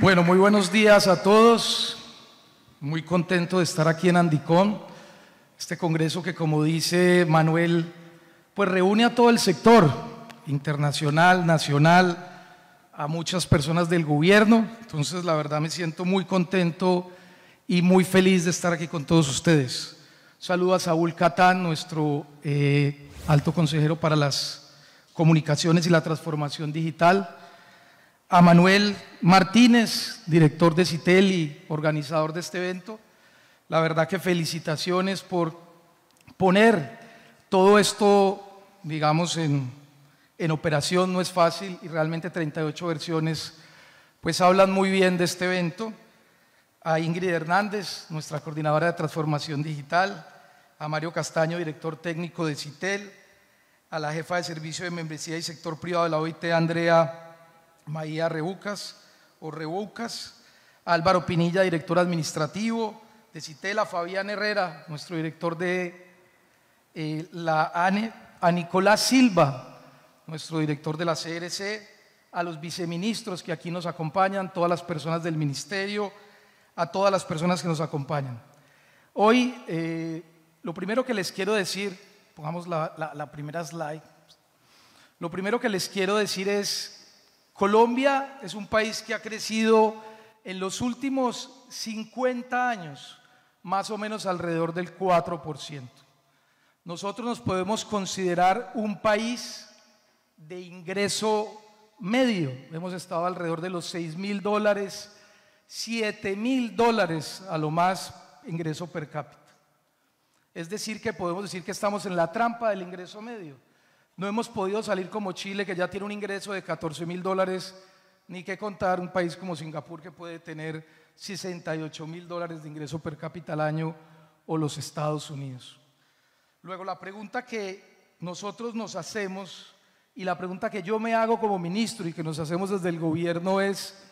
Bueno, muy buenos días a todos. Muy contento de estar aquí en Andicón. Este congreso que, como dice Manuel, pues reúne a todo el sector internacional, nacional, a muchas personas del gobierno. Entonces, la verdad me siento muy contento y muy feliz de estar aquí con todos ustedes. Saludo a Saúl Catán, nuestro eh, alto consejero para las comunicaciones y la transformación digital a Manuel Martínez, director de CITEL y organizador de este evento. La verdad que felicitaciones por poner todo esto, digamos, en, operación, no es fácil y realmente 38 versiones pues hablan muy bien de este evento. A Ingrid Hernández, nuestra coordinadora de transformación digital, a Mario Castaño, director técnico de CITEL, a la jefa de servicio de membresía y sector privado de la OIT, Andrea Maía Rebucas o Rebucas, Álvaro Pinilla, director administrativo, de Citela, Fabián Herrera, nuestro director de eh, la ANE, a Nicolás Silva, nuestro director de la CRC, a los viceministros que aquí nos acompañan, todas las personas del ministerio, a todas las personas que nos acompañan. Hoy, eh, lo primero que les quiero decir, pongamos la primera slide, lo primero que les quiero decir es Colombia es un país que ha crecido en los últimos 50 años más o menos alrededor del 4%. Nosotros nos podemos considerar un país de ingreso medio. Hemos estado alrededor de los 6 mil dólares, 7 mil dólares a lo más ingreso per cápita. Es decir, que podemos decir que estamos en la trampa del ingreso medio. No hemos podido salir como Chile, que ya tiene un ingreso de 14 mil dólares, ni que contar un país como Singapur, que puede tener 68 mil dólares de ingreso per cápita al año, o los Estados Unidos. Luego, la pregunta que nosotros nos hacemos y la pregunta que yo me hago como ministro y que nos hacemos desde el gobierno es,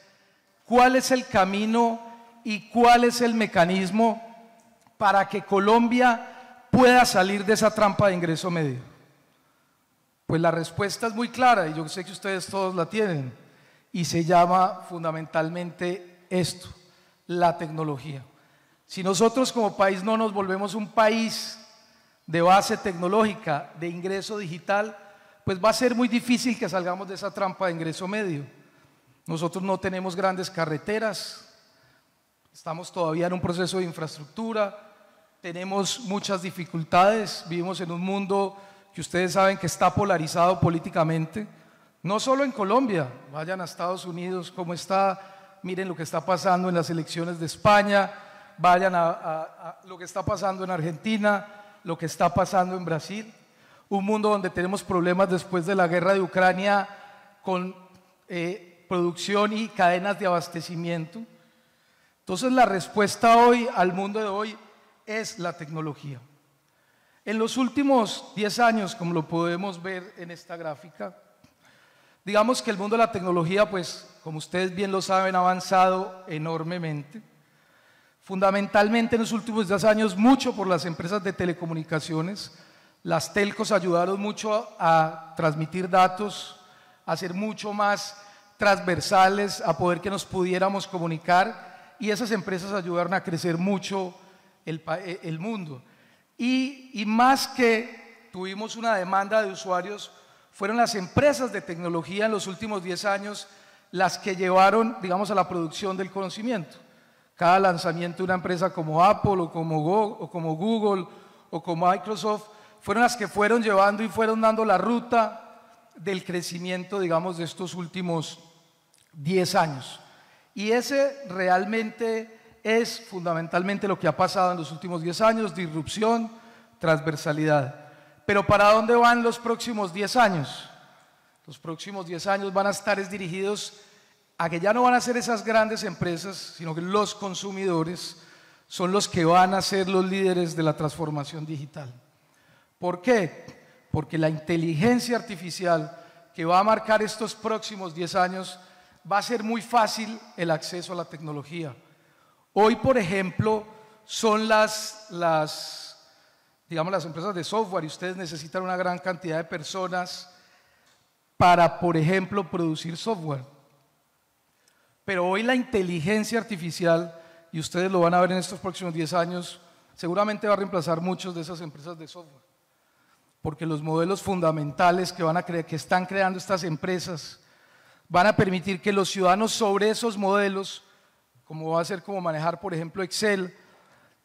¿cuál es el camino y cuál es el mecanismo para que Colombia pueda salir de esa trampa de ingreso medio? Pues la respuesta es muy clara y yo sé que ustedes todos la tienen y se llama fundamentalmente esto, la tecnología. Si nosotros como país no nos volvemos un país de base tecnológica, de ingreso digital, pues va a ser muy difícil que salgamos de esa trampa de ingreso medio. Nosotros no tenemos grandes carreteras, estamos todavía en un proceso de infraestructura, tenemos muchas dificultades, vivimos en un mundo que ustedes saben que está polarizado políticamente, no solo en Colombia, vayan a Estados Unidos, cómo está, miren lo que está pasando en las elecciones de España, vayan a, lo que está pasando en Argentina, lo que está pasando en Brasil, un mundo donde tenemos problemas después de la guerra de Ucrania con eh, producción y cadenas de abastecimiento. Entonces la respuesta hoy al mundo de hoy es la tecnología. En los últimos 10 años, como lo podemos ver en esta gráfica, digamos que el mundo de la tecnología, pues como ustedes bien lo saben, ha avanzado enormemente. Fundamentalmente en los últimos 10 años, mucho por las empresas de telecomunicaciones. Las telcos ayudaron mucho a transmitir datos, a ser mucho más transversales, a poder que nos pudiéramos comunicar y esas empresas ayudaron a crecer mucho el, el mundo. Y, más que tuvimos una demanda de usuarios, fueron las empresas de tecnología en los últimos 10 años las que llevaron, digamos, a la producción del conocimiento. Cada lanzamiento de una empresa como Apple o como, Go, o como Google o como Microsoft fueron las que fueron llevando y fueron dando la ruta del crecimiento, digamos, de estos últimos 10 años. Y ese realmente es fundamentalmente lo que ha pasado en los últimos 10 años, disrupción, transversalidad. Pero ¿para dónde van los próximos 10 años? Los próximos 10 años van a estar dirigidos a que ya no van a ser esas grandes empresas, sino que los consumidores son los que van a ser los líderes de la transformación digital. ¿Por qué? Porque la inteligencia artificial que va a marcar estos próximos 10 años va a ser muy fácil el acceso a la tecnología Hoy, por ejemplo, son las, digamos, las empresas de software y ustedes necesitan una gran cantidad de personas para, por ejemplo, producir software. Pero hoy la inteligencia artificial, y ustedes lo van a ver en estos próximos 10 años, seguramente va a reemplazar muchas de esas empresas de software. Porque los modelos fundamentales que, van a que están creando estas empresas van a permitir que los ciudadanos sobre esos modelos como va a ser como manejar, por ejemplo, Excel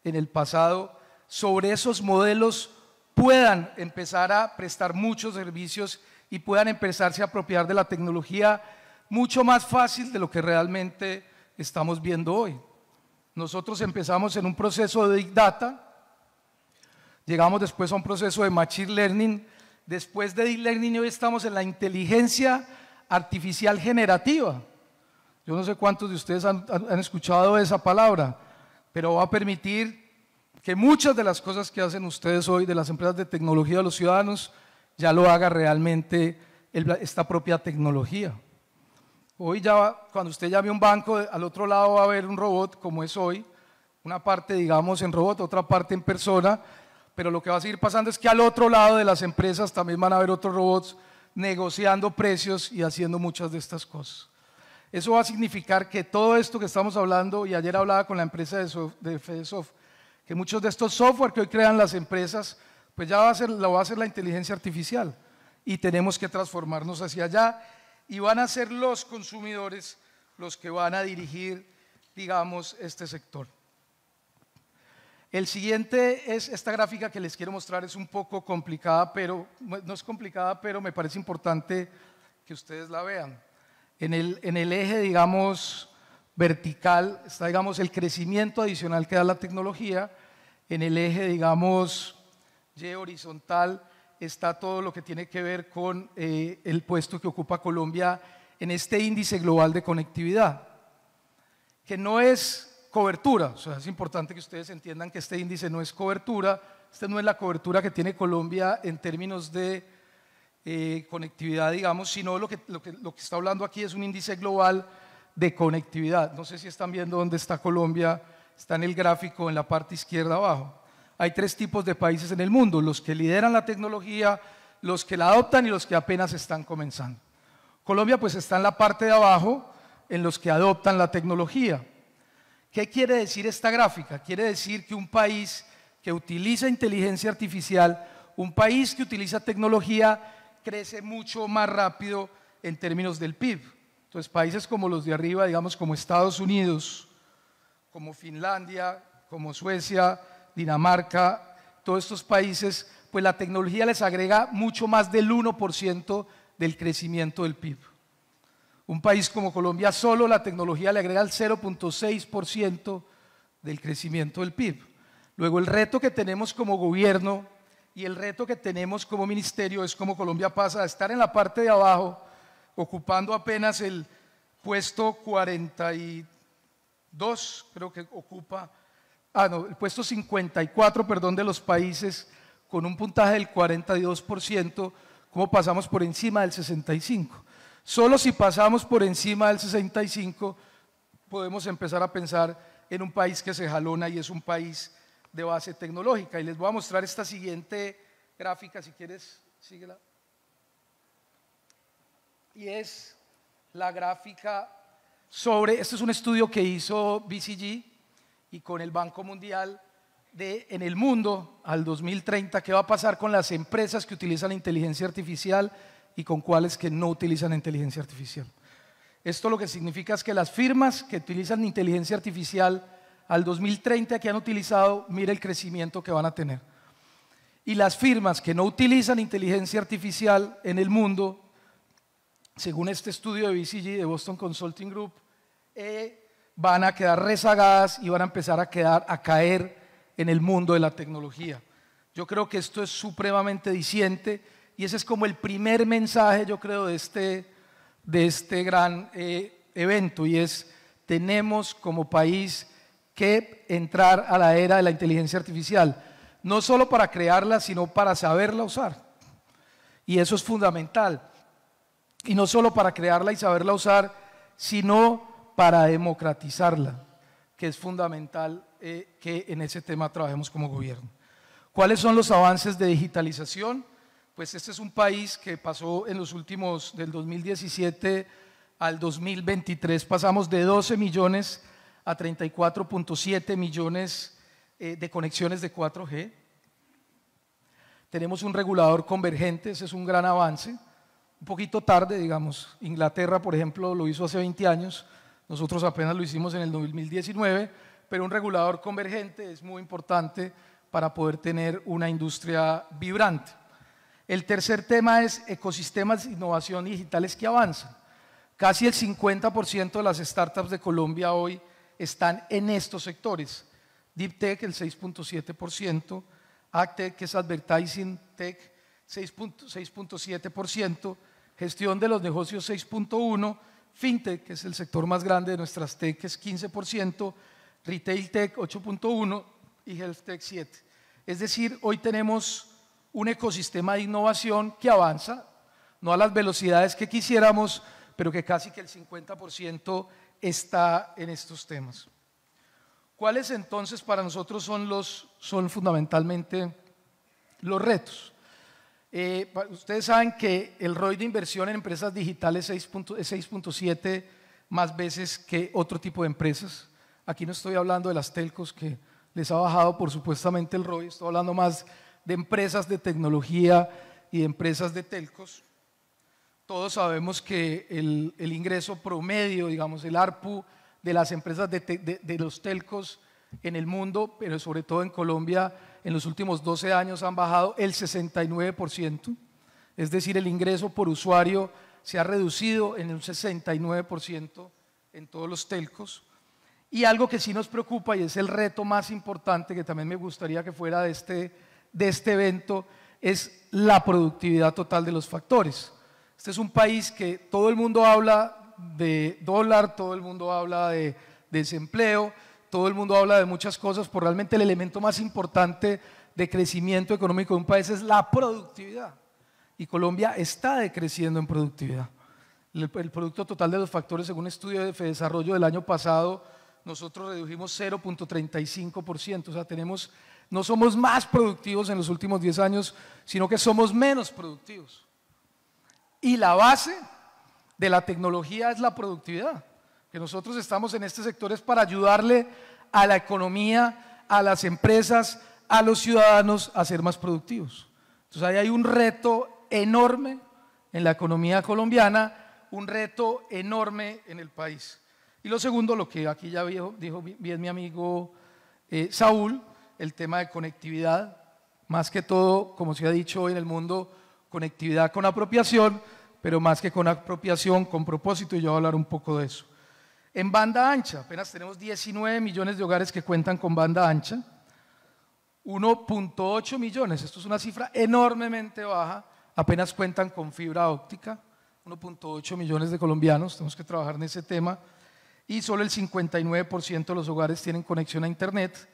en el pasado, sobre esos modelos puedan empezar a prestar muchos servicios y puedan empezarse a apropiar de la tecnología mucho más fácil de lo que realmente estamos viendo hoy. Nosotros empezamos en un proceso de Big Data, llegamos después a un proceso de Machine Learning, después de Deep Learning hoy estamos en la inteligencia artificial generativa. Yo no sé cuántos de ustedes han, escuchado esa palabra, pero va a permitir que muchas de las cosas que hacen ustedes hoy, de las empresas de tecnología de los ciudadanos, ya lo haga realmente esta propia tecnología. Hoy ya, cuando usted llame a un banco, al otro lado va a haber un robot como es hoy, una parte digamos en robot, otra parte en persona, pero lo que va a seguir pasando es que al otro lado de las empresas también van a haber otros robots negociando precios y haciendo muchas de estas cosas. Eso va a significar que todo esto que estamos hablando, y ayer hablaba con la empresa de, que muchos de estos software que hoy crean las empresas, pues ya va a ser, lo va a hacer la inteligencia artificial y tenemos que transformarnos hacia allá y van a ser los consumidores los que van a dirigir, digamos, este sector. El siguiente es esta gráfica que les quiero mostrar, es un poco complicada, pero no es complicada, pero me parece importante que ustedes la vean. En el, en el eje, digamos, vertical está, digamos, el crecimiento adicional que da la tecnología. En el eje, digamos, Y horizontal está todo lo que tiene que ver con eh, el puesto que ocupa Colombia en este índice global de conectividad, que no es cobertura, o sea, es importante que ustedes entiendan que este índice no es cobertura, esta no es la cobertura que tiene Colombia en términos de eh, conectividad, digamos, sino lo que, lo, que, lo que está hablando aquí es un índice global de conectividad. No sé si están viendo dónde está Colombia, está en el gráfico en la parte izquierda abajo. Hay tres tipos de países en el mundo, los que lideran la tecnología, los que la adoptan y los que apenas están comenzando. Colombia pues está en la parte de abajo, en los que adoptan la tecnología. ¿Qué quiere decir esta gráfica? Quiere decir que un país que utiliza inteligencia artificial, un país que utiliza tecnología, crece mucho más rápido en términos del PIB. Entonces, países como los de arriba, digamos como Estados Unidos, como Finlandia, como Suecia, Dinamarca, todos estos países, pues la tecnología les agrega mucho más del 1% del crecimiento del PIB. Un país como Colombia, solo la tecnología le agrega el 0.6% del crecimiento del PIB. Luego, el reto que tenemos como gobierno y el reto que tenemos como ministerio es cómo Colombia pasa a estar en la parte de abajo, ocupando apenas el puesto 42, creo que ocupa, ah, no, el puesto 54, perdón, de los países con un puntaje del 42%, como pasamos por encima del 65. Solo si pasamos por encima del 65 podemos empezar a pensar en un país que se jalona y es un país de base tecnológica. Y les voy a mostrar esta siguiente gráfica, si quieres, síguela. Y es la gráfica sobre, este es un estudio que hizo BCG y con el Banco Mundial de en el mundo al 2030, qué va a pasar con las empresas que utilizan inteligencia artificial y con cuáles que no utilizan inteligencia artificial. Esto lo que significa es que las firmas que utilizan inteligencia artificial al 2030 que han utilizado, mire el crecimiento que van a tener. Y las firmas que no utilizan inteligencia artificial en el mundo, según este estudio de BCG, de Boston Consulting Group, eh, van a quedar rezagadas y van a empezar a, quedar, a caer en el mundo de la tecnología. Yo creo que esto es supremamente diciente y ese es como el primer mensaje, yo creo, de este, de este gran eh, evento y es, tenemos como país que entrar a la era de la inteligencia artificial, no solo para crearla, sino para saberla usar. Y eso es fundamental. Y no solo para crearla y saberla usar, sino para democratizarla, que es fundamental eh, que en ese tema trabajemos como gobierno. ¿Cuáles son los avances de digitalización? Pues este es un país que pasó en los últimos, del 2017 al 2023, pasamos de 12 millones a 34.7 millones eh, de conexiones de 4G. Tenemos un regulador convergente, ese es un gran avance. Un poquito tarde, digamos, Inglaterra, por ejemplo, lo hizo hace 20 años, nosotros apenas lo hicimos en el 2019, pero un regulador convergente es muy importante para poder tener una industria vibrante. El tercer tema es ecosistemas de innovación digitales que avanzan. Casi el 50% de las startups de Colombia hoy están en estos sectores. Deep Tech, el 6.7%, AgTech, que es Advertising Tech, 6.7%, gestión de los negocios 6.1%, FinTech, que es el sector más grande de nuestras techs, que es 15%, Retail Tech 8.1% y Health Tech 7%. Es decir, hoy tenemos un ecosistema de innovación que avanza, no a las velocidades que quisiéramos, pero que casi que el 50% está en estos temas. ¿Cuáles entonces para nosotros son, los, fundamentalmente los retos? Eh, ustedes saben que el ROI de inversión en empresas digitales es 6.7 más veces que otro tipo de empresas. Aquí no estoy hablando de las telcos que les ha bajado por supuestamente el ROI, estoy hablando más de empresas de tecnología y de empresas de telcos todos sabemos que el, ingreso promedio, digamos, el ARPU de las empresas de, los telcos en el mundo, pero sobre todo en Colombia, en los últimos 12 años han bajado el 69%, es decir, el ingreso por usuario se ha reducido en un 69% en todos los telcos. Y algo que sí nos preocupa y es el reto más importante que también me gustaría que fuera de este, este evento es la productividad total de los factores. Este es un país que todo el mundo habla de dólar, todo el mundo habla de desempleo, todo el mundo habla de muchas cosas, pero realmente el elemento más importante de crecimiento económico de un país es la productividad. Y Colombia está decreciendo en productividad. El, producto total de los factores, según un estudio de desarrollo del año pasado, nosotros redujimos 0.35%, o sea, tenemos, no somos más productivos en los últimos 10 años, sino que somos menos productivos. Y la base de la tecnología es la productividad, que nosotros estamos en este sector es para ayudarle a la economía, a las empresas, a los ciudadanos a ser más productivos. Entonces ahí hay un reto enorme en la economía colombiana, un reto enorme en el país. Y lo segundo, lo que aquí ya dijo, bien mi amigo eh, Saúl, el tema de conectividad, más que todo, como se ha dicho hoy en el mundo, conectividad con apropiación, pero más que con apropiación, con propósito, y yo voy a hablar un poco de eso. En banda ancha, apenas tenemos 19 millones de hogares que cuentan con banda ancha, 1.8 millones, esto es una cifra enormemente baja, apenas cuentan con fibra óptica, 1.8 millones de colombianos, tenemos que trabajar en ese tema, y solo el 59% de los hogares tienen conexión a Internet,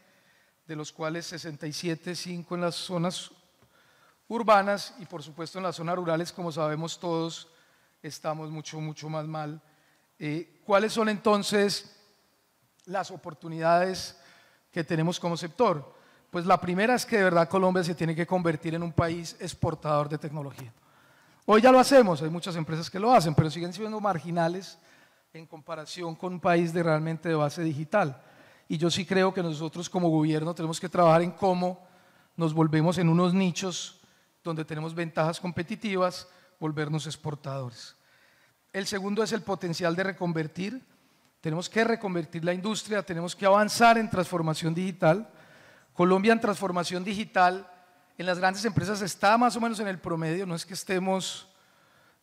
de los cuales 67.5 en las zonas urbanas y por supuesto en las zonas rurales, como sabemos todos, estamos mucho, mucho más mal. Eh, ¿Cuáles son entonces las oportunidades que tenemos como sector? Pues la primera es que de verdad Colombia se tiene que convertir en un país exportador de tecnología. Hoy ya lo hacemos, hay muchas empresas que lo hacen, pero siguen siendo marginales en comparación con un país de realmente de base digital. Y yo sí creo que nosotros como gobierno tenemos que trabajar en cómo nos volvemos en unos nichos donde tenemos ventajas competitivas, volvernos exportadores. El segundo es el potencial de reconvertir. Tenemos que reconvertir la industria, tenemos que avanzar en transformación digital. Colombia en transformación digital en las grandes empresas está más o menos en el promedio, no es que estemos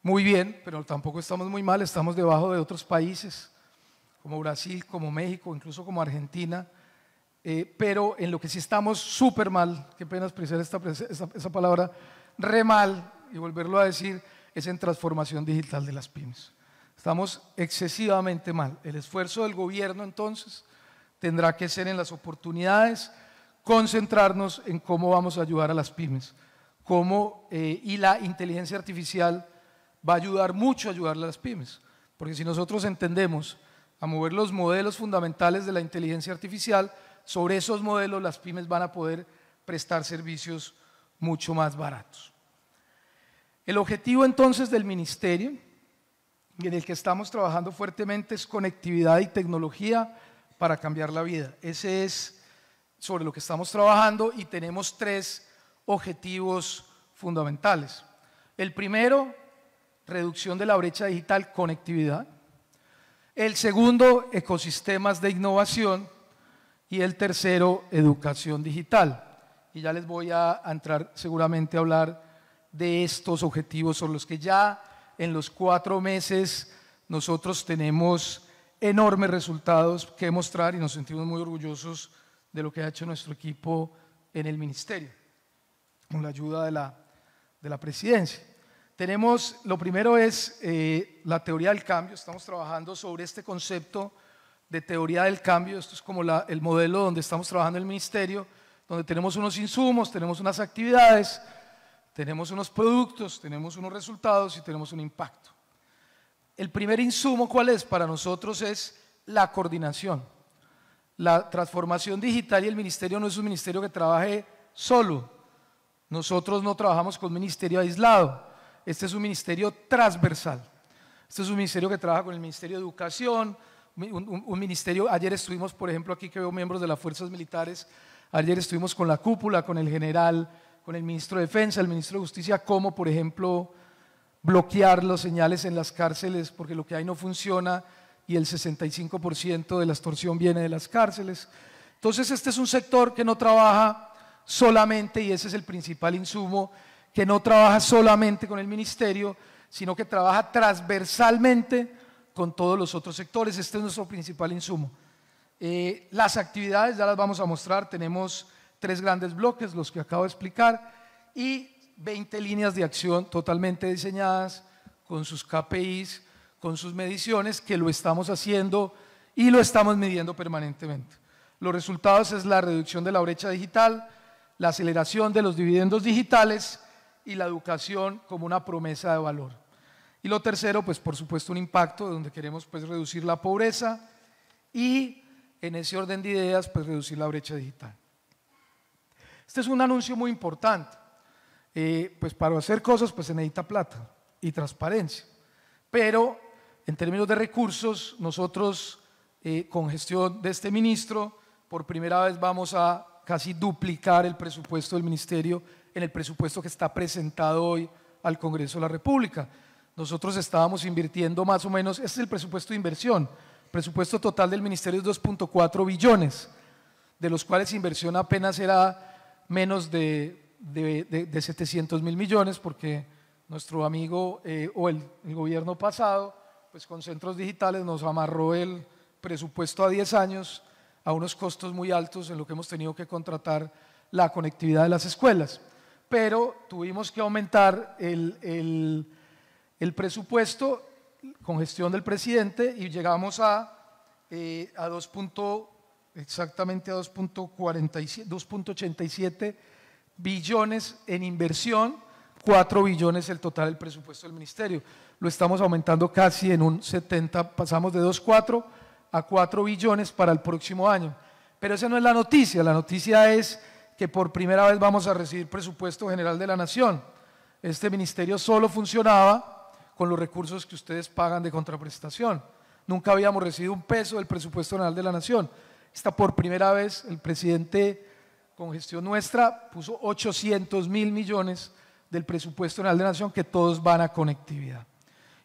muy bien, pero tampoco estamos muy mal, estamos debajo de otros países como Brasil, como México, incluso como Argentina, eh, pero en lo que sí estamos súper mal, qué pena expresar esta, esa palabra, remal, y volverlo a decir, es en transformación digital de las pymes. Estamos excesivamente mal. El esfuerzo del gobierno entonces tendrá que ser en las oportunidades, concentrarnos en cómo vamos a ayudar a las pymes, cómo, eh, y la inteligencia artificial va a ayudar mucho a ayudarle a las pymes, porque si nosotros entendemos a mover los modelos fundamentales de la inteligencia artificial, sobre esos modelos las pymes van a poder prestar servicios mucho más baratos. El objetivo entonces del ministerio en el que estamos trabajando fuertemente es conectividad y tecnología para cambiar la vida. Ese es sobre lo que estamos trabajando y tenemos tres objetivos fundamentales. El primero, reducción de la brecha digital, conectividad. El segundo, ecosistemas de innovación. Y el tercero, educación digital y ya les voy a entrar seguramente a hablar de estos objetivos sobre los que ya en los cuatro meses nosotros tenemos enormes resultados que mostrar y nos sentimos muy orgullosos de lo que ha hecho nuestro equipo en el ministerio, con la ayuda de la, presidencia. Tenemos, lo primero es eh, la teoría del cambio, estamos trabajando sobre este concepto de teoría del cambio, esto es como el modelo donde estamos trabajando en el ministerio, donde tenemos unos insumos, tenemos unas actividades, tenemos unos productos, tenemos unos resultados y tenemos un impacto. El primer insumo, ¿cuál es? Para nosotros es la coordinación. La transformación digital y el ministerio no es un ministerio que trabaje solo. Nosotros no trabajamos con ministerio aislado. Este es un ministerio transversal. Este es un ministerio que trabaja con el Ministerio de Educación, un, un ministerio, ayer estuvimos, por ejemplo, aquí que veo miembros de las fuerzas militares Ayer estuvimos con la cúpula, con el general, con el ministro de Defensa, el ministro de Justicia, cómo, por ejemplo, bloquear las señales en las cárceles, porque lo que hay no funciona y el 65% de la extorsión viene de las cárceles. Entonces, este es un sector que no trabaja solamente, y ese es el principal insumo, que no trabaja solamente con el ministerio, sino que trabaja transversalmente con todos los otros sectores. Este es nuestro principal insumo. Eh, las actividades ya las vamos a mostrar, tenemos tres grandes bloques, los que acabo de explicar, y 20 líneas de acción totalmente diseñadas con sus KPIs, con sus mediciones, que lo estamos haciendo y lo estamos midiendo permanentemente. Los resultados es la reducción de la brecha digital, la aceleración de los dividendos digitales y la educación como una promesa de valor. Y lo tercero, pues por supuesto un impacto donde queremos pues reducir la pobreza y en ese orden de ideas, pues reducir la brecha digital. Este es un anuncio muy importante. Eh, pues para hacer cosas pues se necesita plata y transparencia. Pero en términos de recursos, nosotros eh, con gestión de este ministro, por primera vez vamos a casi duplicar el presupuesto del ministerio en el presupuesto que está presentado hoy al Congreso de la República. Nosotros estábamos invirtiendo más o menos, este es el presupuesto de inversión, presupuesto total del ministerio es 2.4 billones, de los cuales inversión apenas era menos de, 700 mil millones, porque nuestro amigo eh, o el, gobierno pasado, pues con centros digitales nos amarró el presupuesto a 10 años a unos costos muy altos en lo que hemos tenido que contratar la conectividad de las escuelas. Pero tuvimos que aumentar el, el, el presupuesto con gestión del presidente y llegamos a, eh, a 2. exactamente a 2.87 billones en inversión, 4 billones el total del presupuesto del ministerio. Lo estamos aumentando casi en un 70, pasamos de 2.4 a 4 billones para el próximo año. Pero esa no es la noticia, la noticia es que por primera vez vamos a recibir presupuesto general de la nación. Este ministerio solo funcionaba con los recursos que ustedes pagan de contraprestación. Nunca habíamos recibido un peso del presupuesto nacional de la nación. Está por primera vez el presidente con gestión nuestra puso 800 mil millones del presupuesto nacional de la nación que todos van a conectividad.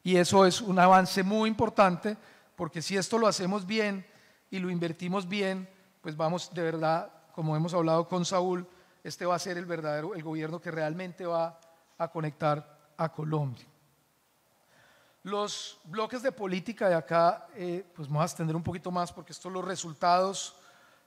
Y eso es un avance muy importante porque si esto lo hacemos bien y lo invertimos bien, pues vamos de verdad, como hemos hablado con Saúl, este va a ser el verdadero el gobierno que realmente va a conectar a Colombia. Los bloques de política de acá, eh, pues vamos a extender un poquito más porque estos son los resultados,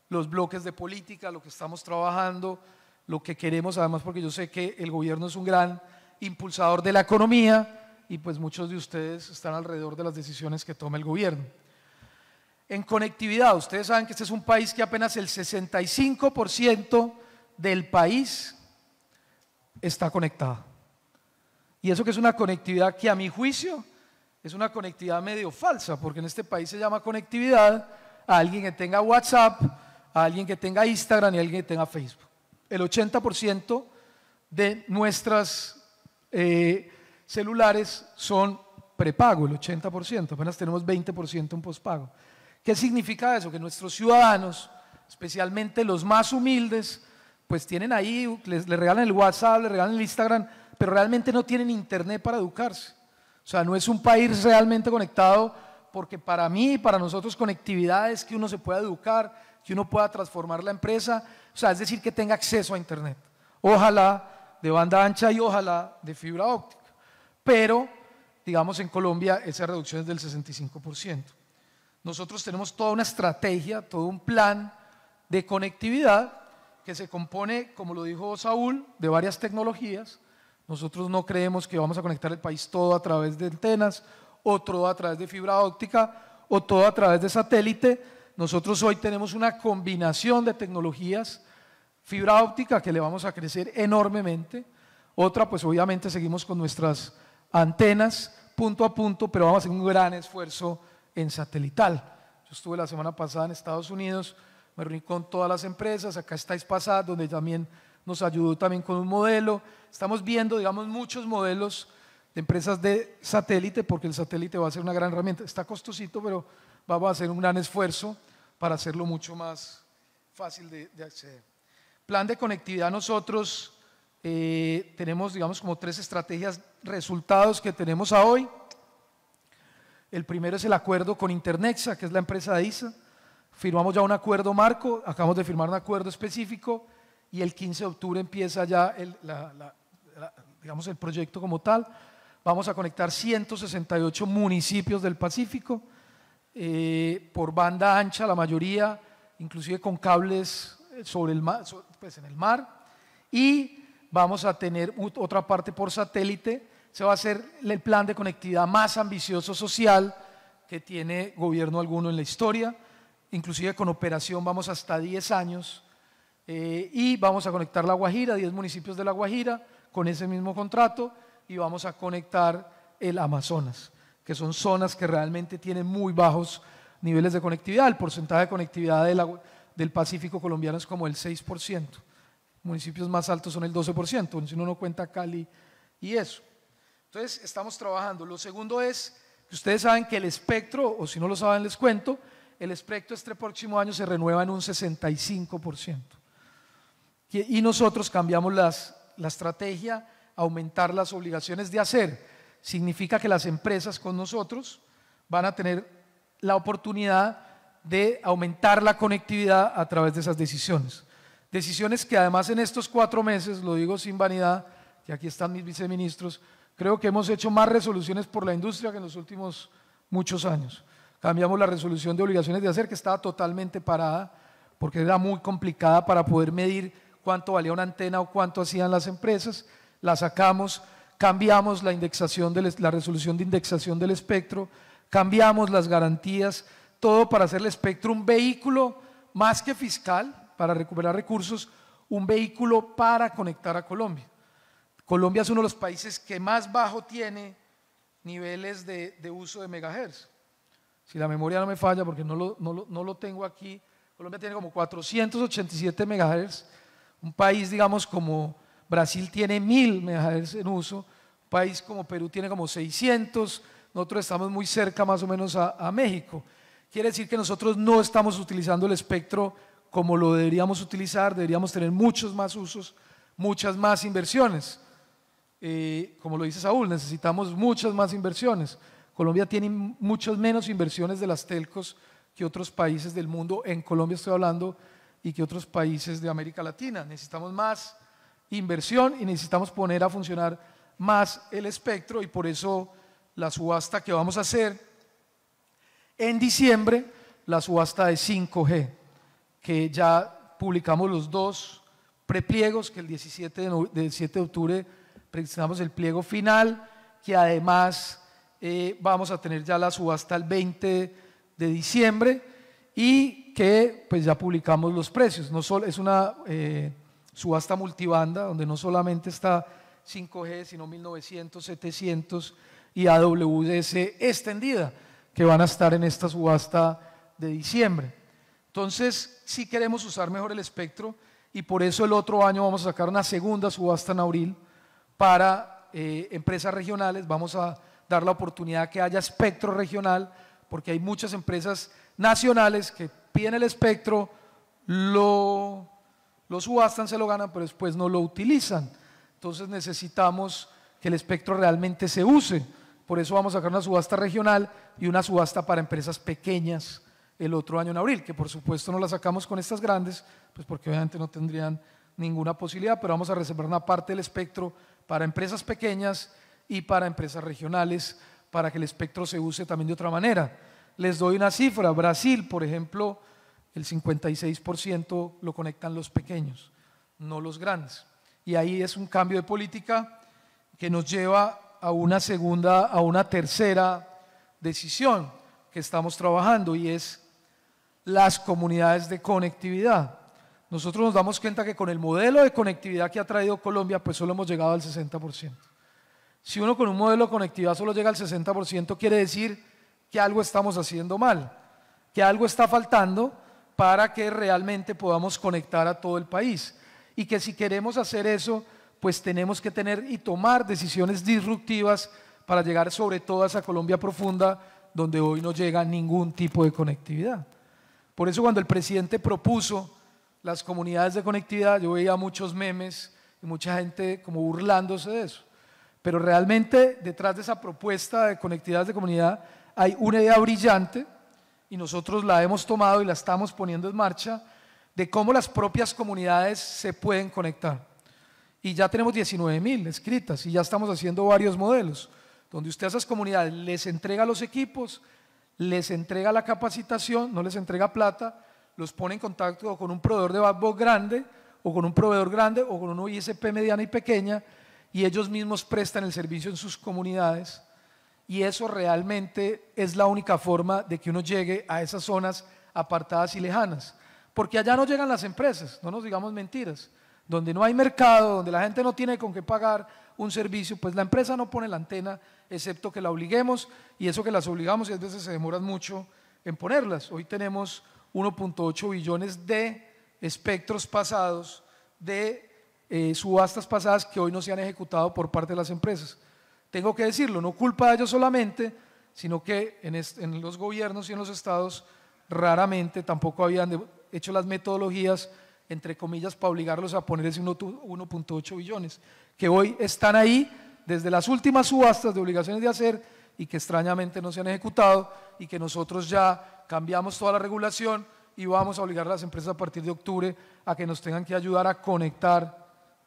los bloques de política, lo que estamos trabajando, lo que queremos, además porque yo sé que el gobierno es un gran impulsador de la economía y pues muchos de ustedes están alrededor de las decisiones que toma el gobierno. En conectividad, ustedes saben que este es un país que apenas el 65% del país está conectado. Y eso que es una conectividad que a mi juicio es una conectividad medio falsa, porque en este país se llama conectividad a alguien que tenga WhatsApp, a alguien que tenga Instagram y a alguien que tenga Facebook. El 80% de nuestras eh, celulares son prepago, el 80%, apenas tenemos 20% en pospago. ¿Qué significa eso? Que nuestros ciudadanos, especialmente los más humildes, pues tienen ahí, les regalan el WhatsApp, les regalan el Instagram, pero realmente no tienen internet para educarse. O sea, no es un país realmente conectado porque para mí, y para nosotros, conectividad es que uno se pueda educar, que uno pueda transformar la empresa, o sea, es decir, que tenga acceso a Internet. Ojalá de banda ancha y ojalá de fibra óptica. Pero, digamos, en Colombia esa reducción es del 65%. Nosotros tenemos toda una estrategia, todo un plan de conectividad que se compone, como lo dijo Saúl, de varias tecnologías nosotros no creemos que vamos a conectar el país todo a través de antenas, o todo a través de fibra óptica, o todo a través de satélite. Nosotros hoy tenemos una combinación de tecnologías, fibra óptica que le vamos a crecer enormemente, otra pues obviamente seguimos con nuestras antenas punto a punto, pero vamos a hacer un gran esfuerzo en satelital. Yo estuve la semana pasada en Estados Unidos, me reuní con todas las empresas, acá estáis pasadas, donde también nos ayudó también con un modelo. Estamos viendo, digamos, muchos modelos de empresas de satélite, porque el satélite va a ser una gran herramienta. Está costosito, pero vamos a hacer un gran esfuerzo para hacerlo mucho más fácil de, acceder. Plan de conectividad, nosotros eh, tenemos, digamos, como tres estrategias, resultados que tenemos a hoy. El primero es el acuerdo con Internexa, que es la empresa de ISA. Firmamos ya un acuerdo marco, acabamos de firmar un acuerdo específico y el 15 de octubre empieza ya el, digamos el proyecto como tal. Vamos a conectar 168 municipios del Pacífico eh, por banda ancha, la mayoría, inclusive con cables eh, sobre el mar, pues en el mar. Y vamos a tener otra parte por satélite. Se va a hacer el plan de conectividad más ambicioso social que tiene gobierno alguno en la historia. Inclusive con operación vamos hasta 10 años eh, y vamos a conectar La Guajira, 10 municipios de La Guajira, con ese mismo contrato y vamos a conectar el Amazonas, que son zonas que realmente tienen muy bajos niveles de conectividad. El porcentaje de conectividad del Pacífico colombiano es como el 6%. Municipios más altos son el 12%, si uno no cuenta Cali y eso. Entonces, estamos trabajando. Lo segundo es que ustedes saben que el espectro, o si no lo saben, les cuento, el espectro este próximo año se renueva en un 65%. Y nosotros cambiamos la estrategia, aumentar las obligaciones de hacer. Significa que las empresas con nosotros van a tener la oportunidad de aumentar la conectividad a través de esas decisiones. Decisiones que además en estos cuatro meses, lo digo sin vanidad, que aquí están mis viceministros, creo que hemos hecho más resoluciones por la industria que en los últimos muchos años. Cambiamos la resolución de obligaciones de hacer, que estaba totalmente parada, porque era muy complicada para poder medir cuánto valía una antena o cuánto hacían las empresas, la sacamos, cambiamos la, indexación de la resolución de indexación del espectro, cambiamos las garantías, todo para hacer el espectro un vehículo más que fiscal para recuperar recursos, un vehículo para conectar a Colombia. Colombia es uno de los países que más bajo tiene niveles de, uso de megahertz. Si la memoria no me falla, porque no lo, no lo, no lo tengo aquí, Colombia tiene como 487 megahertz un país, digamos, como Brasil tiene mil megahertz en uso, un país como Perú tiene como 600, nosotros estamos muy cerca más o menos a, México. Quiere decir que nosotros no estamos utilizando el espectro como lo deberíamos utilizar, deberíamos tener muchos más usos, muchas más inversiones. Eh, como lo dice Saúl, necesitamos muchas más inversiones. Colombia tiene muchas menos inversiones de las telcos que otros países del mundo. En Colombia estoy hablando y que otros países de América Latina. Necesitamos más inversión y necesitamos poner a funcionar más el espectro y por eso la subasta que vamos a hacer en diciembre, la subasta de 5G, que ya publicamos los dos prepliegos, que el 17 de, de octubre presentamos el pliego final, que además eh, vamos a tener ya la subasta el 20 de diciembre y que pues ya publicamos los precios. No solo, es una eh, subasta multibanda donde no solamente está 5G, sino 1900, 700 y AWS extendida, que van a estar en esta subasta de diciembre. Entonces, si sí queremos usar mejor el espectro y por eso el otro año vamos a sacar una segunda subasta en abril para eh, empresas regionales. Vamos a dar la oportunidad que haya espectro regional porque hay muchas empresas nacionales que piden el espectro, lo, subastan, se lo ganan, pero después no lo utilizan. Entonces necesitamos que el espectro realmente se use. Por eso vamos a sacar una subasta regional y una subasta para empresas pequeñas el otro año en abril, que por supuesto no la sacamos con estas grandes, pues porque obviamente no tendrían ninguna posibilidad, pero vamos a reservar una parte del espectro para empresas pequeñas y para empresas regionales, para que el espectro se use también de otra manera. Les doy una cifra. Brasil, por ejemplo, el 56% lo conectan los pequeños, no los grandes. Y ahí es un cambio de política que nos lleva a una segunda, a una tercera decisión que estamos trabajando y es las comunidades de conectividad. Nosotros nos damos cuenta que con el modelo de conectividad que ha traído Colombia, pues solo hemos llegado al 60%. Si uno con un modelo de conectividad solo llega al 60%, quiere decir que algo estamos haciendo mal, que algo está faltando para que realmente podamos conectar a todo el país. Y que si queremos hacer eso, pues tenemos que tener y tomar decisiones disruptivas para llegar sobre todo a esa Colombia profunda donde hoy no llega ningún tipo de conectividad. Por eso cuando el presidente propuso las comunidades de conectividad, yo veía muchos memes y mucha gente como burlándose de eso. Pero realmente detrás de esa propuesta de conectividad de comunidad hay una idea brillante y nosotros la hemos tomado y la estamos poniendo en marcha de cómo las propias comunidades se pueden conectar. Y ya tenemos 19 mil escritas y ya estamos haciendo varios modelos, donde usted a esas comunidades les entrega los equipos, les entrega la capacitación, no les entrega plata, los pone en contacto con un proveedor de backbone grande o con un proveedor grande o con una ISP mediana y pequeña y ellos mismos prestan el servicio en sus comunidades y eso realmente es la única forma de que uno llegue a esas zonas apartadas y lejanas. Porque allá no llegan las empresas, no nos digamos mentiras. Donde no hay mercado, donde la gente no tiene con qué pagar un servicio, pues la empresa no pone la antena, excepto que la obliguemos, y eso que las obligamos y a veces se demoran mucho en ponerlas. Hoy tenemos 1.8 billones de espectros pasados, de eh, subastas pasadas que hoy no se han ejecutado por parte de las empresas tengo que decirlo, no culpa de ellos solamente, sino que en, en los gobiernos y en los estados raramente tampoco habían hecho las metodologías, entre comillas, para obligarlos a poner ese 1.8 billones, que hoy están ahí desde las últimas subastas de obligaciones de hacer y que extrañamente no se han ejecutado y que nosotros ya cambiamos toda la regulación y vamos a obligar a las empresas a partir de octubre a que nos tengan que ayudar a conectar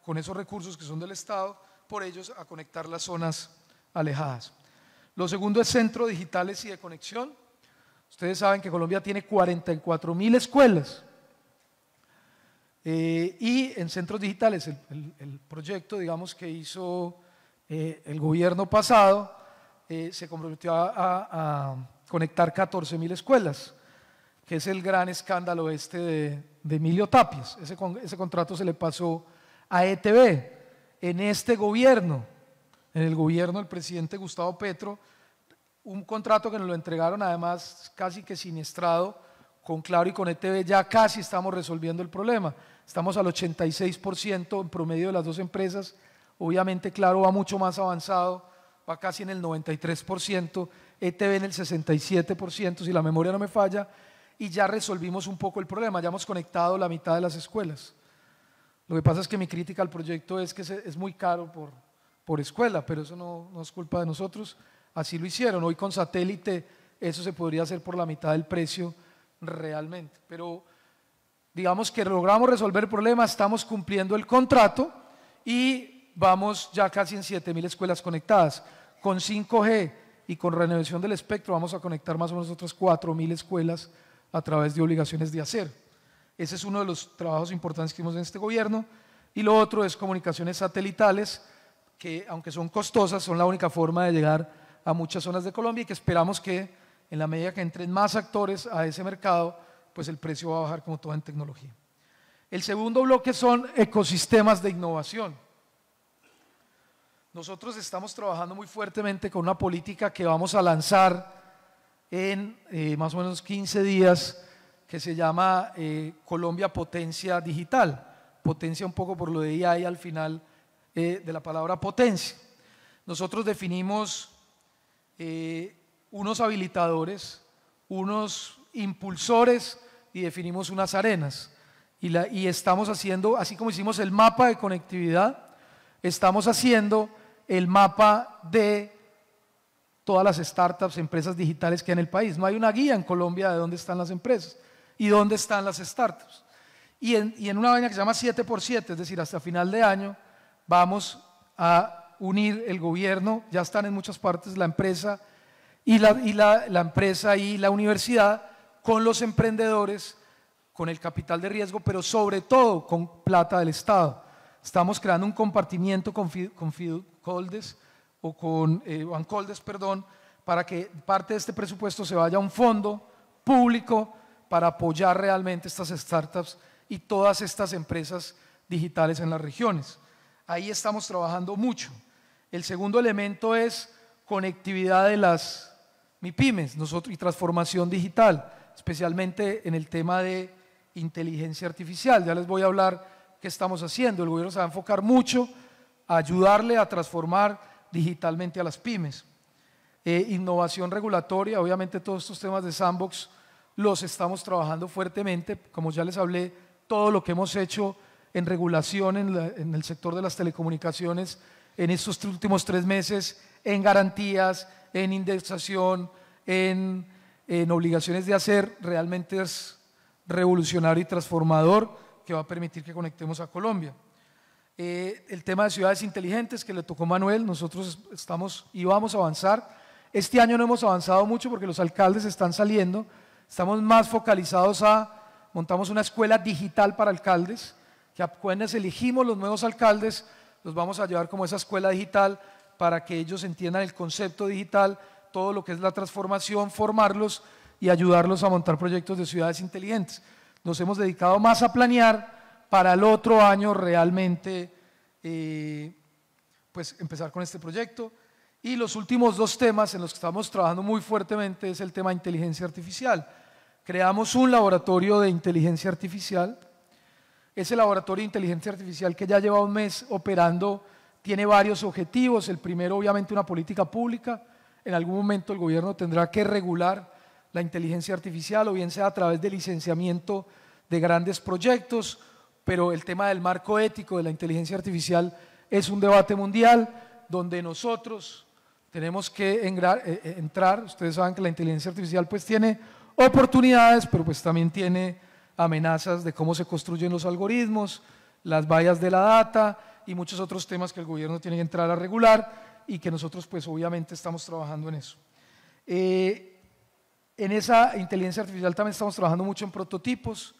con esos recursos que son del Estado por ellos a conectar las zonas alejadas. Lo segundo es centros digitales y de conexión. Ustedes saben que Colombia tiene 44 mil escuelas. Eh, y en centros digitales, el, proyecto, digamos, que hizo eh, el gobierno pasado, eh, se comprometió a, conectar 14.000 escuelas, que es el gran escándalo este de, Emilio Tapias. Ese, ese contrato se le pasó a ETV, en este gobierno, en el gobierno del presidente Gustavo Petro, un contrato que nos lo entregaron además casi que siniestrado con Claro y con ETB ya casi estamos resolviendo el problema. Estamos al 86% en promedio de las dos empresas. Obviamente Claro va mucho más avanzado, va casi en el 93%, ETB en el 67%, si la memoria no me falla, y ya resolvimos un poco el problema, ya hemos conectado la mitad de las escuelas. Lo que pasa es que mi crítica al proyecto es que es muy caro por, por escuela, pero eso no, es culpa de nosotros. Así lo hicieron. Hoy con satélite eso se podría hacer por la mitad del precio realmente. Pero digamos que logramos resolver el problema, estamos cumpliendo el contrato y vamos ya casi en 7.000 escuelas conectadas. Con 5G y con renovación del espectro vamos a conectar más o menos otras 4.000 escuelas a través de obligaciones de hacer. Ese es uno de los trabajos importantes que hicimos en este gobierno. Y lo otro es comunicaciones satelitales, que aunque son costosas, son la única forma de llegar a muchas zonas de Colombia y que esperamos que en la medida que entren más actores a ese mercado, pues el precio va a bajar como todo en tecnología. El segundo bloque son ecosistemas de innovación. Nosotros estamos trabajando muy fuertemente con una política que vamos a lanzar en eh, más o menos 15 días que se llama eh, Colombia Potencia Digital. Potencia un poco por lo de ahí al final eh, de la palabra potencia. Nosotros definimos eh, unos habilitadores, unos impulsores y definimos unas arenas. Y, la, y estamos haciendo, así como hicimos el mapa de conectividad, estamos haciendo el mapa de todas las startups, empresas digitales que hay en el país. No hay una guía en Colombia de dónde están las empresas y dónde están las startups. Y en, una vaina que se llama 7x7, es decir, hasta final de año, vamos a unir el gobierno, ya están en muchas partes la empresa y la, empresa y la universidad con los emprendedores, con el capital de riesgo, pero sobre todo con plata del Estado. Estamos creando un compartimiento con, con o con Juan eh, Coldes, perdón, para que parte de este presupuesto se vaya a un fondo público para apoyar realmente estas startups y todas estas empresas digitales en las regiones. Ahí estamos trabajando mucho. El segundo elemento es conectividad de las MIPIMES y transformación digital, especialmente en el tema de inteligencia artificial. Ya les voy a hablar qué estamos haciendo. El gobierno se va a enfocar mucho a ayudarle a transformar digitalmente a las pymes. Eh, innovación regulatoria, obviamente todos estos temas de sandbox los estamos trabajando fuertemente, como ya les hablé, todo lo que hemos hecho en regulación en, el sector de las telecomunicaciones en estos últimos tres meses, en garantías, en indexación, en, en obligaciones de hacer, realmente es revolucionario y transformador que va a permitir que conectemos a Colombia. Eh, el tema de ciudades inteligentes que le tocó Manuel, nosotros estamos y vamos a avanzar. Este año no hemos avanzado mucho porque los alcaldes están saliendo, Estamos más focalizados a, montamos una escuela digital para alcaldes, que apenas elegimos los nuevos alcaldes, los vamos a llevar como esa escuela digital para que ellos entiendan el concepto digital, todo lo que es la transformación, formarlos y ayudarlos a montar proyectos de ciudades inteligentes. Nos hemos dedicado más a planear para el otro año realmente, eh, pues empezar con este proyecto. Y los últimos dos temas en los que estamos trabajando muy fuertemente es el tema de inteligencia artificial. Creamos un laboratorio de inteligencia artificial. Ese laboratorio de inteligencia artificial que ya lleva un mes operando tiene varios objetivos. El primero, obviamente, una política pública. En algún momento el gobierno tendrá que regular la inteligencia artificial o bien sea a través de licenciamiento de grandes proyectos, pero el tema del marco ético de la inteligencia artificial es un debate mundial donde nosotros, tenemos que eh, eh, entrar, ustedes saben que la inteligencia artificial pues tiene oportunidades, pero pues también tiene amenazas de cómo se construyen los algoritmos, las vallas de la data y muchos otros temas que el gobierno tiene que entrar a regular y que nosotros pues obviamente estamos trabajando en eso. Eh, en esa inteligencia artificial también estamos trabajando mucho en prototipos,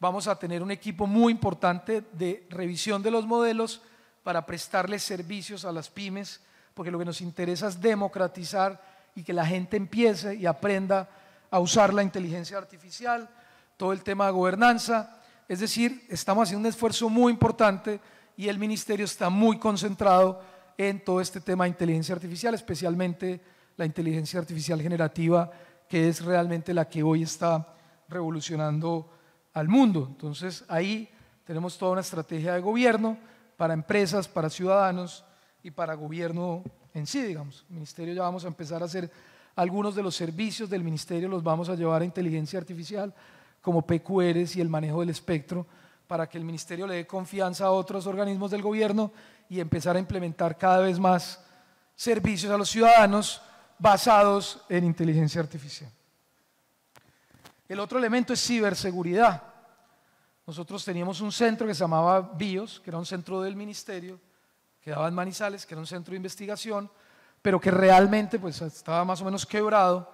vamos a tener un equipo muy importante de revisión de los modelos para prestarles servicios a las pymes porque lo que nos interesa es democratizar y que la gente empiece y aprenda a usar la inteligencia artificial, todo el tema de gobernanza. Es decir, estamos haciendo un esfuerzo muy importante y el ministerio está muy concentrado en todo este tema de inteligencia artificial, especialmente la inteligencia artificial generativa, que es realmente la que hoy está revolucionando al mundo. Entonces ahí tenemos toda una estrategia de gobierno para empresas, para ciudadanos, y para gobierno en sí, digamos. El ministerio ya vamos a empezar a hacer algunos de los servicios del ministerio, los vamos a llevar a inteligencia artificial, como PQRs y el manejo del espectro, para que el ministerio le dé confianza a otros organismos del gobierno y empezar a implementar cada vez más servicios a los ciudadanos basados en inteligencia artificial. El otro elemento es ciberseguridad. Nosotros teníamos un centro que se llamaba BIOS, que era un centro del ministerio, quedaba en Manizales, que era un centro de investigación, pero que realmente pues, estaba más o menos quebrado,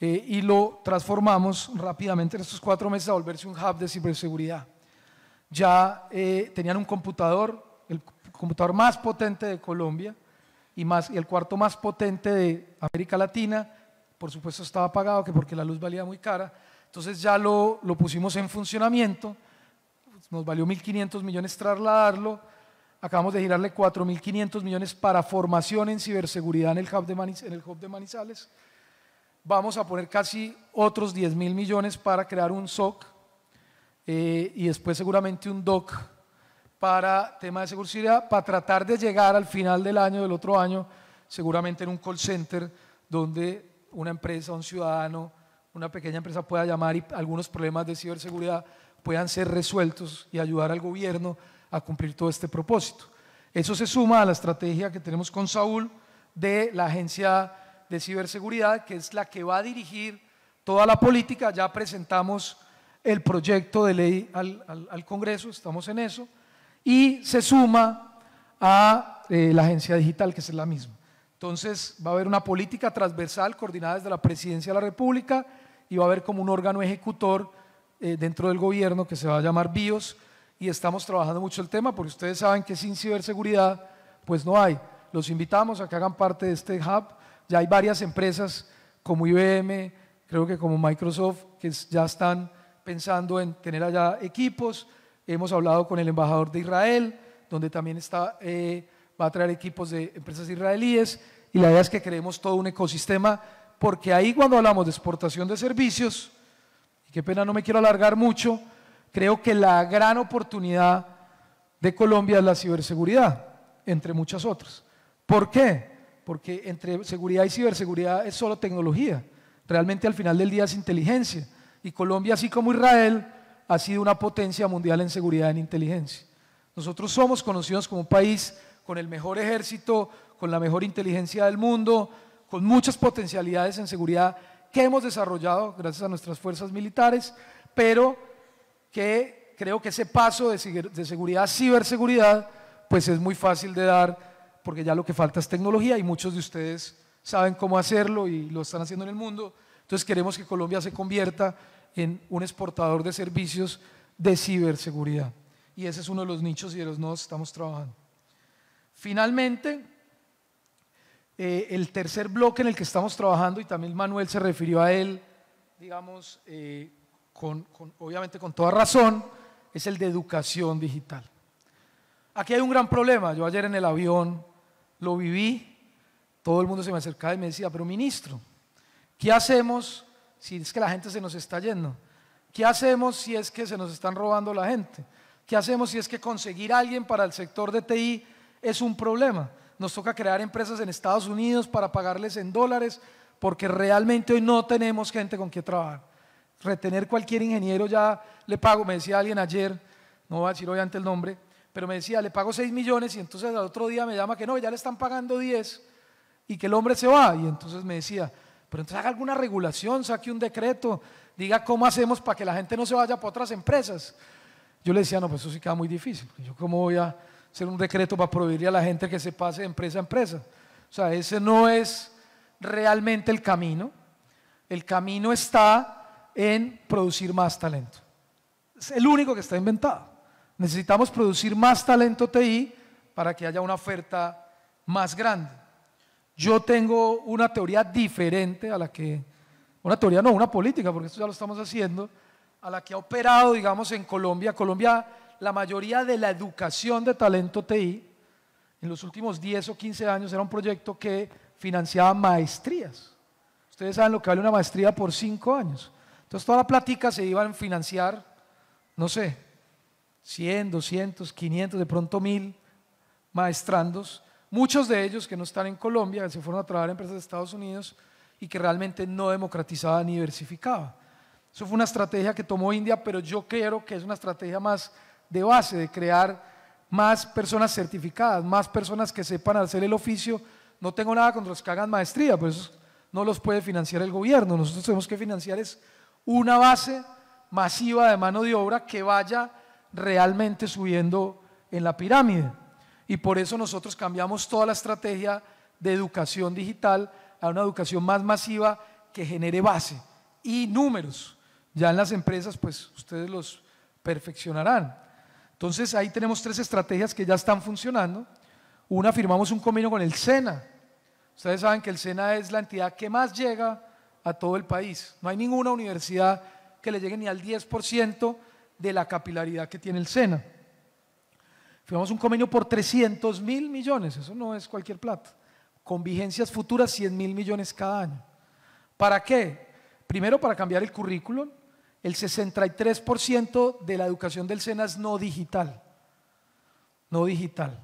eh, y lo transformamos rápidamente en estos cuatro meses a volverse un hub de ciberseguridad. Ya eh, tenían un computador, el computador más potente de Colombia y, más, el cuarto más potente de América Latina, por supuesto estaba apagado que porque la luz valía muy cara, entonces ya lo, lo pusimos en funcionamiento, nos valió 1.500 millones trasladarlo, Acabamos de girarle 4.500 millones para formación en ciberseguridad en el hub de, en el de Manizales. Vamos a poner casi otros 10.000 millones para crear un SOC eh, y después seguramente un DOC para tema de seguridad, para tratar de llegar al final del año, del otro año, seguramente en un call center donde una empresa, un ciudadano, una pequeña empresa pueda llamar y algunos problemas de ciberseguridad puedan ser resueltos y ayudar al gobierno a cumplir todo este propósito. Eso se suma a la estrategia que tenemos con Saúl de la Agencia de Ciberseguridad, que es la que va a dirigir toda la política. Ya presentamos el proyecto de ley al, Congreso, estamos en eso, y se suma a eh, la Agencia Digital, que es la misma. Entonces va a haber una política transversal coordinada desde la Presidencia de la República y va a haber como un órgano ejecutor eh, dentro del gobierno que se va a llamar BIOS, y estamos trabajando mucho el tema porque ustedes saben que sin ciberseguridad pues no hay. Los invitamos a que hagan parte de este hub. Ya hay varias empresas como IBM, creo que como Microsoft, que ya están pensando en tener allá equipos. Hemos hablado con el embajador de Israel, donde también está, eh, va a traer equipos de empresas israelíes. Y la idea es que creemos todo un ecosistema, porque ahí cuando hablamos de exportación de servicios, y qué pena no me quiero alargar mucho, creo que la gran oportunidad de Colombia es la ciberseguridad, entre muchas otras. ¿Por qué? Porque entre seguridad y ciberseguridad es solo tecnología. Realmente al final del día es inteligencia. Y Colombia, así como Israel, ha sido una potencia mundial en seguridad en inteligencia. Nosotros somos conocidos como un país con el mejor ejército, con la mejor inteligencia del mundo, con muchas potencialidades en seguridad que hemos desarrollado gracias a nuestras fuerzas militares, pero que creo que ese paso de seguridad a ciberseguridad pues es muy fácil de dar porque ya lo que falta es tecnología y muchos de ustedes saben cómo hacerlo y lo están haciendo en el mundo. Entonces queremos que Colombia se convierta en un exportador de servicios de ciberseguridad. Y ese es uno de los nichos y de los nodos que estamos trabajando. Finalmente, eh, el tercer bloque en el que estamos trabajando, y también Manuel se refirió a él, digamos, eh, obviamente con toda razón, es el de educación digital. Aquí hay un gran problema. Yo ayer en el avión lo viví, todo el mundo se me acercaba y me decía, pero ministro, ¿qué hacemos si es que la gente se nos está yendo? ¿Qué hacemos si es que se nos están robando la gente? ¿Qué hacemos si es que conseguir a alguien para el sector de TI es un problema? Nos toca crear empresas en Estados Unidos para pagarles en dólares porque realmente hoy no tenemos gente con quien trabajar retener cualquier ingeniero ya le pago, me decía alguien ayer, no voy a decir obviamente el nombre, pero me decía, le pago 6 millones y entonces al otro día me llama que no, ya le están pagando 10 y que el hombre se va. Y entonces me decía, pero entonces haga alguna regulación, saque un decreto, diga cómo hacemos para que la gente no se vaya para otras empresas. Yo le decía, no, pues eso sí queda muy difícil. Yo cómo voy a hacer un decreto para prohibirle a la gente que se pase de empresa a empresa. O sea, ese no es realmente el camino. El camino está en producir más talento. Es el único que está inventado. Necesitamos producir más talento TI para que haya una oferta más grande. Yo tengo una teoría diferente a la que, una teoría no, una política, porque esto ya lo estamos haciendo, a la que ha operado, digamos, en Colombia. Colombia, la mayoría de la educación de talento TI en los últimos 10 o 15 años era un proyecto que financiaba maestrías. Ustedes saben lo que vale una maestría por 5 años. Entonces toda la plática se iba a financiar, no sé, 100, 200, 500, de pronto mil maestrandos, muchos de ellos que no están en Colombia, que se fueron a trabajar en empresas de Estados Unidos y que realmente no democratizaba ni diversificaba. Eso fue una estrategia que tomó India, pero yo creo que es una estrategia más de base, de crear más personas certificadas, más personas que sepan hacer el oficio. No tengo nada contra los que hagan maestría, pues no los puede financiar el gobierno. Nosotros tenemos que financiar es una base masiva de mano de obra que vaya realmente subiendo en la pirámide. Y por eso nosotros cambiamos toda la estrategia de educación digital a una educación más masiva que genere base y números. Ya en las empresas, pues ustedes los perfeccionarán. Entonces ahí tenemos tres estrategias que ya están funcionando. Una, firmamos un convenio con el SENA. Ustedes saben que el SENA es la entidad que más llega a todo el país. No hay ninguna universidad que le llegue ni al 10% de la capilaridad que tiene el SENA. Firmamos un convenio por 300 mil millones, eso no es cualquier plata, con vigencias futuras 100 mil millones cada año. ¿Para qué? Primero, para cambiar el currículum. El 63% de la educación del SENA es no digital. No digital.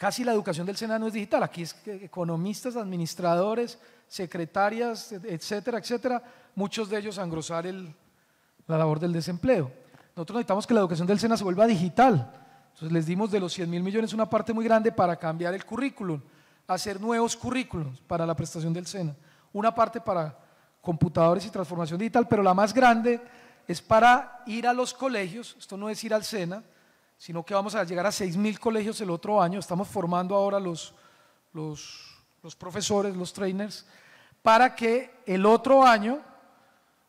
Casi la educación del Sena no es digital, aquí es economistas, administradores, secretarias, etcétera, etcétera, muchos de ellos a engrosar la labor del desempleo. Nosotros necesitamos que la educación del SENA se vuelva digital. Entonces les dimos de los 100 mil millones una parte muy grande para cambiar el currículum, hacer nuevos currículums para la prestación del SENA. Una parte para computadores y transformación digital, pero la más grande es para ir a los colegios, esto no es ir al SENA, sino que vamos a llegar a 6.000 colegios el otro año. Estamos formando ahora los, los, profesores, los trainers, para que el otro año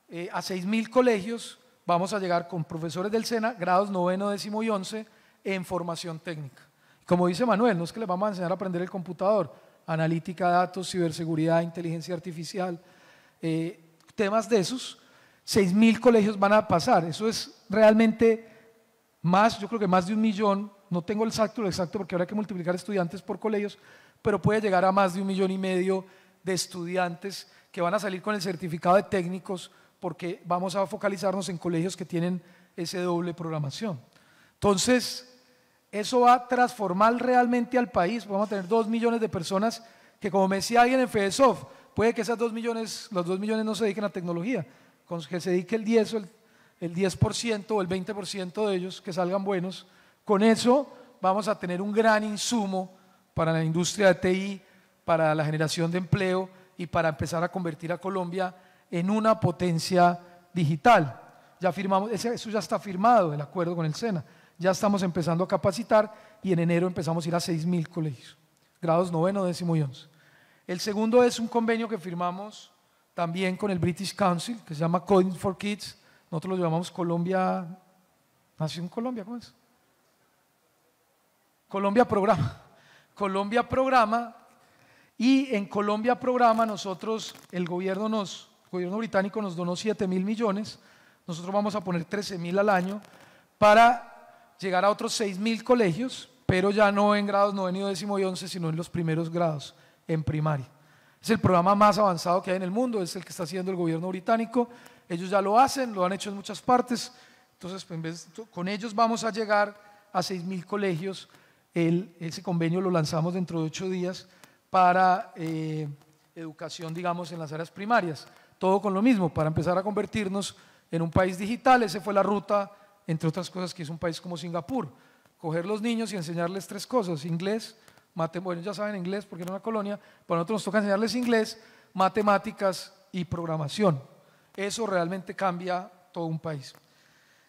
eh, a a 6.000 colegios vamos a llegar con profesores del SENA, grados noveno, décimo y once, en formación técnica. Como dice Manuel, no es que les vamos a enseñar a aprender el computador, analítica, datos, ciberseguridad, inteligencia artificial, eh, temas de esos, 6.000 colegios van a pasar. Eso es realmente más, yo creo que más de un millón, no tengo el exacto, el exacto porque habrá que multiplicar estudiantes por colegios, pero puede llegar a más de un millón y medio de estudiantes que van a salir con el certificado de técnicos porque vamos a focalizarnos en colegios que tienen ese doble programación. Entonces, eso va a transformar realmente al país. Vamos a tener dos millones de personas que, como me decía alguien en FEDESOF, puede que esas dos millones, los dos millones no se dediquen a tecnología, con que se dedique el 10 o el el 10% o el 20% de ellos que salgan buenos, con eso vamos a tener un gran insumo para la industria de TI, para la generación de empleo y para empezar a convertir a Colombia en una potencia digital. Ya firmamos, eso ya está firmado, el acuerdo con el SENA. Ya estamos empezando a capacitar y en enero empezamos a ir a 6.000 colegios, grados noveno, décimo y once. El segundo es un convenio que firmamos también con el British Council, que se llama Coding for Kids, nosotros lo llamamos Colombia, Nación Colombia, ¿cómo es? Colombia Programa. Colombia Programa. Y en Colombia Programa nosotros, el gobierno, nos, el gobierno británico nos donó 7 mil millones, nosotros vamos a poner 13 mil al año para llegar a otros 6 mil colegios, pero ya no en grados noveno décimo y once, sino en los primeros grados, en primaria. Es el programa más avanzado que hay en el mundo, es el que está haciendo el gobierno británico ellos ya lo hacen, lo han hecho en muchas partes. Entonces, pues, con ellos vamos a llegar a 6.000 colegios. ese convenio lo lanzamos dentro de ocho días para eh, educación, digamos, en las áreas primarias. Todo con lo mismo, para empezar a convertirnos en un país digital. Esa fue la ruta, entre otras cosas, que es un país como Singapur. Coger los niños y enseñarles tres cosas, inglés, matemáticas, bueno, ya saben inglés porque era una colonia, para nosotros nos toca enseñarles inglés, matemáticas y programación. Eso realmente cambia todo un país.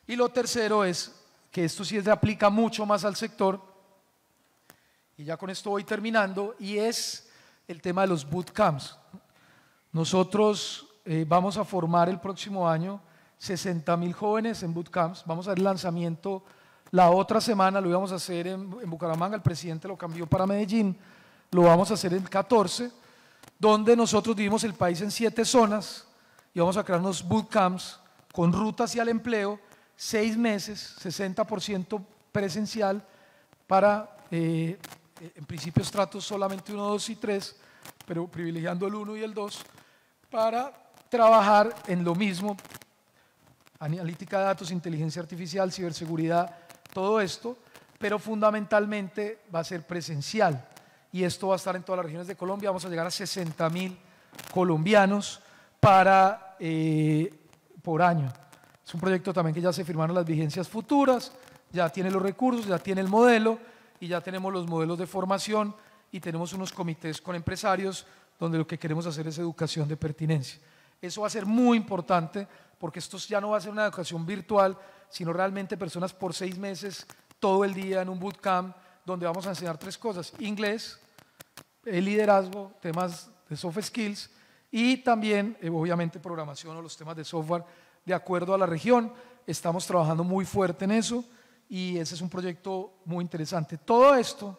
Y lo tercero es que esto sí se aplica mucho más al sector, y ya con esto voy terminando, y es el tema de los bootcamps. Nosotros eh, vamos a formar el próximo año 60 mil jóvenes en bootcamps, vamos a hacer lanzamiento la otra semana, lo íbamos a hacer en, Bucaramanga, el presidente lo cambió para Medellín, lo vamos a hacer en 14, donde nosotros dividimos el país en siete zonas, y vamos a crear unos bootcamps con rutas hacia el empleo, seis meses, 60% presencial para, eh, en principio estratos solamente uno, dos y tres, pero privilegiando el uno y el dos, para trabajar en lo mismo, analítica de datos, inteligencia artificial, ciberseguridad, todo esto, pero fundamentalmente va a ser presencial. Y esto va a estar en todas las regiones de Colombia, vamos a llegar a 60 mil colombianos para, eh, por año. Es un proyecto también que ya se firmaron las vigencias futuras, ya tiene los recursos, ya tiene el modelo y ya tenemos los modelos de formación y tenemos unos comités con empresarios donde lo que queremos hacer es educación de pertinencia. Eso va a ser muy importante porque esto ya no va a ser una educación virtual, sino realmente personas por seis meses, todo el día en un bootcamp, donde vamos a enseñar tres cosas, inglés, el eh, liderazgo, temas de soft skills y también, eh, obviamente, programación o los temas de software de acuerdo a la región. Estamos trabajando muy fuerte en eso y ese es un proyecto muy interesante. Todo esto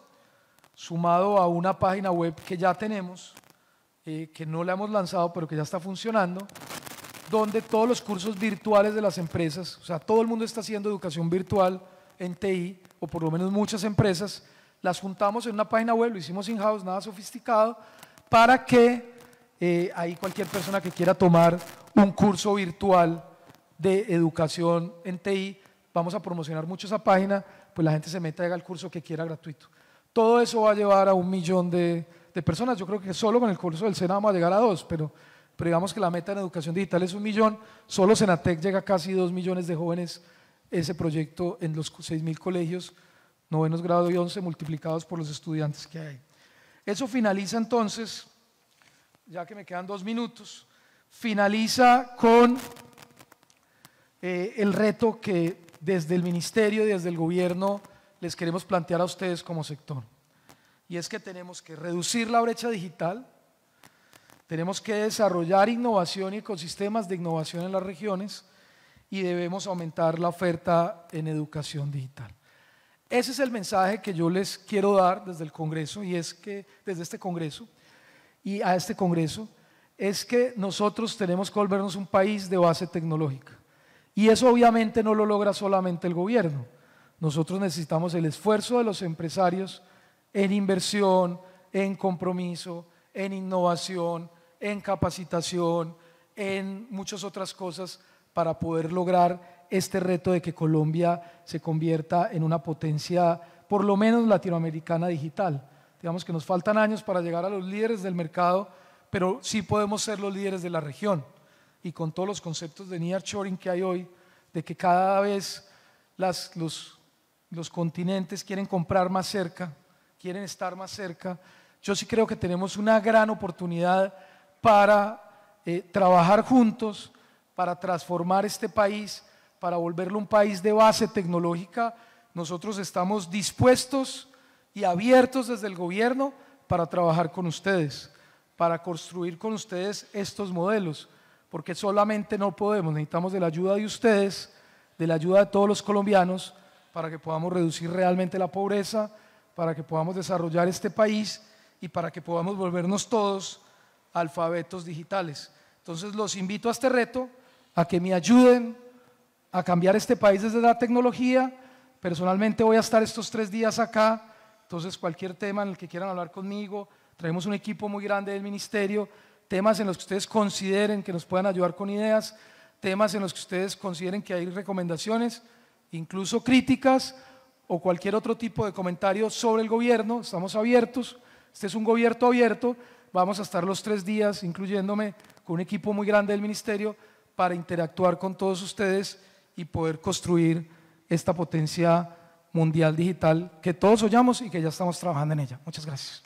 sumado a una página web que ya tenemos, eh, que no la hemos lanzado, pero que ya está funcionando, donde todos los cursos virtuales de las empresas, o sea, todo el mundo está haciendo educación virtual en TI, o por lo menos muchas empresas, las juntamos en una página web, lo hicimos in-house, nada sofisticado, para que eh, ahí cualquier persona que quiera tomar un curso virtual de educación en TI, vamos a promocionar mucho esa página, pues la gente se meta y haga el curso que quiera gratuito. Todo eso va a llevar a un millón de, personas. Yo creo que solo con el curso del SENA vamos a llegar a dos, pero, pero digamos que la meta en educación digital es un millón. Solo Senatec llega a casi dos millones de jóvenes ese proyecto en los seis mil colegios, novenos grado y once multiplicados por los estudiantes que hay. Eso finaliza entonces ya que me quedan dos minutos, finaliza con eh, el reto que desde el ministerio y desde el gobierno les queremos plantear a ustedes como sector. Y es que tenemos que reducir la brecha digital, tenemos que desarrollar innovación y ecosistemas de innovación en las regiones y debemos aumentar la oferta en educación digital. Ese es el mensaje que yo les quiero dar desde el Congreso y es que desde este Congreso y a este Congreso es que nosotros tenemos que volvernos un país de base tecnológica. Y eso obviamente no lo logra solamente el gobierno. Nosotros necesitamos el esfuerzo de los empresarios en inversión, en compromiso, en innovación, en capacitación, en muchas otras cosas para poder lograr este reto de que Colombia se convierta en una potencia, por lo menos latinoamericana digital. Digamos que nos faltan años para llegar a los líderes del mercado, pero sí podemos ser los líderes de la región. Y con todos los conceptos de nearshoring que hay hoy, de que cada vez las, los, los continentes quieren comprar más cerca, quieren estar más cerca, yo sí creo que tenemos una gran oportunidad para eh, trabajar juntos, para transformar este país, para volverlo un país de base tecnológica. Nosotros estamos dispuestos y abiertos desde el gobierno para trabajar con ustedes, para construir con ustedes estos modelos, porque solamente no podemos, necesitamos de la ayuda de ustedes, de la ayuda de todos los colombianos, para que podamos reducir realmente la pobreza, para que podamos desarrollar este país y para que podamos volvernos todos alfabetos digitales. Entonces los invito a este reto, a que me ayuden a cambiar este país desde la tecnología. Personalmente voy a estar estos tres días acá entonces, cualquier tema en el que quieran hablar conmigo, traemos un equipo muy grande del ministerio, temas en los que ustedes consideren que nos puedan ayudar con ideas, temas en los que ustedes consideren que hay recomendaciones, incluso críticas o cualquier otro tipo de comentario sobre el gobierno, estamos abiertos. Este es un gobierno abierto, vamos a estar los tres días, incluyéndome con un equipo muy grande del ministerio, para interactuar con todos ustedes y poder construir esta potencia mundial digital que todos oyamos y que ya estamos trabajando en ella. Muchas gracias.